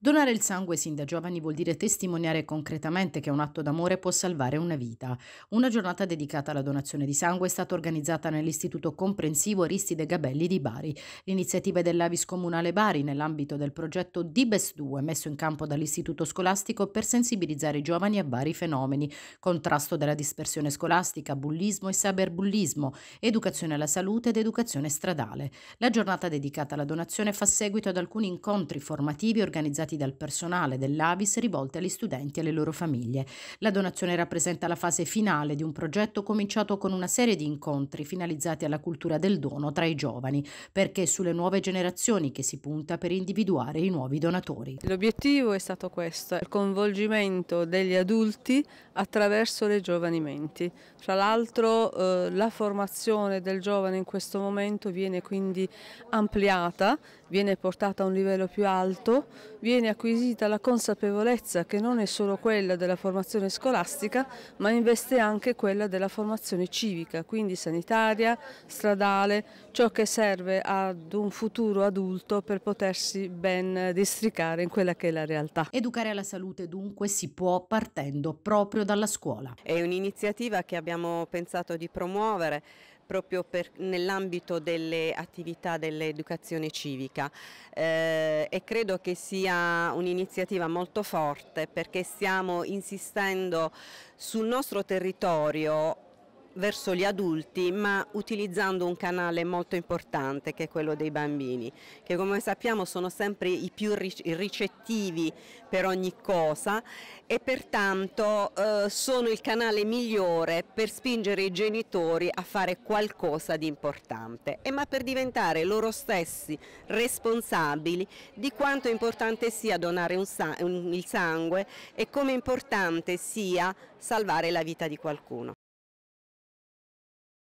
Donare il sangue sin da giovani vuol dire testimoniare concretamente che un atto d'amore può salvare una vita. Una giornata dedicata alla donazione di sangue è stata organizzata nell'Istituto Comprensivo Aristide Gabelli di Bari. L'iniziativa è dell'Avis Comunale Bari nell'ambito del progetto DIBES 2 messo in campo dall'Istituto Scolastico per sensibilizzare i giovani a vari fenomeni, contrasto della dispersione scolastica, bullismo e cyberbullismo, educazione alla salute ed educazione stradale. La giornata dedicata alla donazione fa seguito ad alcuni incontri formativi organizzati realizzati dal personale dell'Avis rivolte agli studenti e alle loro famiglie. La donazione rappresenta la fase finale di un progetto cominciato con una serie di incontri finalizzati alla cultura del dono tra i giovani, perché è sulle nuove generazioni che si punta per individuare i nuovi donatori. L'obiettivo è stato questo, il coinvolgimento degli adulti attraverso le giovani menti. Fra l'altro eh, la formazione del giovane in questo momento viene quindi ampliata, viene portata a un livello più alto, viene viene acquisita la consapevolezza che non è solo quella della formazione scolastica ma investe anche quella della formazione civica, quindi sanitaria, stradale, ciò che serve ad un futuro adulto per potersi ben districare in quella che è la realtà. Educare alla salute dunque si può partendo proprio dalla scuola. È un'iniziativa che abbiamo pensato di promuovere proprio nell'ambito delle attività dell'educazione civica eh, e credo che sia un'iniziativa molto forte perché stiamo insistendo sul nostro territorio verso gli adulti ma utilizzando un canale molto importante che è quello dei bambini che come sappiamo sono sempre i più ricettivi per ogni cosa e pertanto eh, sono il canale migliore per spingere i genitori a fare qualcosa di importante e ma per diventare loro stessi responsabili di quanto importante sia donare un sa un, il sangue e come importante sia salvare la vita di qualcuno.